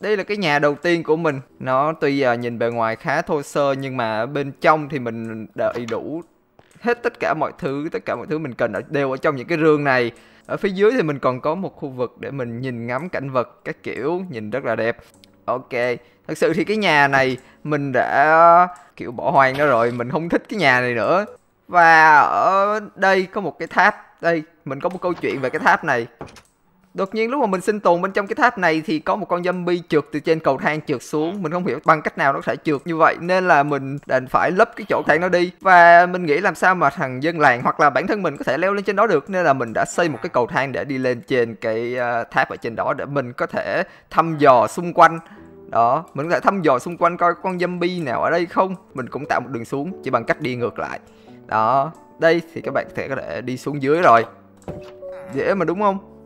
đây là cái nhà đầu tiên của mình nó tuy giờ à, nhìn bề ngoài khá thô sơ nhưng mà bên trong thì mình đầy đủ hết tất cả mọi thứ tất cả mọi thứ mình cần ở đều ở trong những cái rương này ở phía dưới thì mình còn có một khu vực để mình nhìn ngắm cảnh vật các kiểu nhìn rất là đẹp ok thật sự thì cái nhà này mình đã kiểu bỏ hoang nó rồi mình không thích cái nhà này nữa và ở đây có một cái tháp đây mình có một câu chuyện về cái tháp này Đột nhiên lúc mà mình sinh tồn bên trong cái tháp này thì có một con zombie trượt từ trên cầu thang trượt xuống. Mình không hiểu bằng cách nào nó có thể trượt như vậy nên là mình đành phải lấp cái chỗ thang nó đi. Và mình nghĩ làm sao mà thằng dân làng hoặc là bản thân mình có thể leo lên trên đó được nên là mình đã xây một cái cầu thang để đi lên trên cái ờ, tháp ở trên đó để mình có thể thăm dò xung quanh đó mình có thể thăm dò xung quanh coi con zombie nào ở đây không mình cũng tạo một đường xuống chỉ bằng cách đi ngược lại đó đây thì các bạn có thể có thể đi xuống dưới rồi dễ mà đúng không